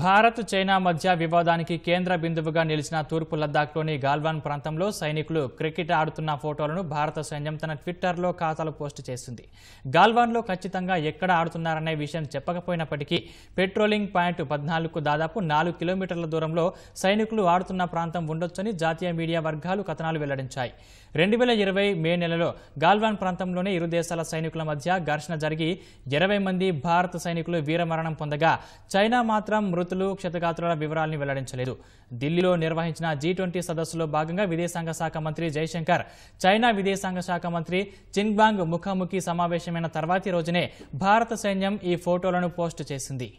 Bharat China మధ్య వివాదానికి కేంద్ర బిందువుగా నిలిచిన తూర్పు లద్దాఖ్లోని గాల్వాన్ ప్రాంతంలో సైనికులు క్రికెట్ ఆడుతున్న ఫోటోలను భారత సైన్యం తన ట్విట్టర్లో ఖాతాలో పోస్టు చేసింది గాల్వాన్లో ఖచ్చితంగా ఎక్కడ ఆడుతున్నారనే విషయం చెప్పకపోయినప్పటికీ పెట్రోలింగ్ పాయింట్ పద్నాలుగుకు దాదాపు నాలుగు కిలోమీటర్ల దూరంలో సైనికులు ఆడుతున్న ప్రాంతం ఉండొచ్చని జాతీయ మీడియా వర్గాలు కథనాలు వెల్లడించాయి రెండు వేల ఇరవై మే నెలలో గాల్వాన్ ప్రాంతంలోనే ఇరు దేశాల సైనికుల మధ్య ఘర్షణ జరిగి ఇరవై మంది భారత సైనికులు వీరమరణం పొందగా చైనా మాత్రం మృతులు క్షతగాత్రుల వివరాలను వెల్లడించలేదు ఢిల్లీలో నిర్వహించిన జీ ట్వంటీ సదస్సులో భాగంగా విదేశాంగ శాఖ మంత్రి జైశంకర్ చైనా విదేశాంగ శాఖ మంత్రి చింగ్బాంగ్ ముఖాముఖి సమావేశమైన తర్వాతి రోజునే భారత సైన్యం ఈ ఫోటోలను పోస్టు చేసింది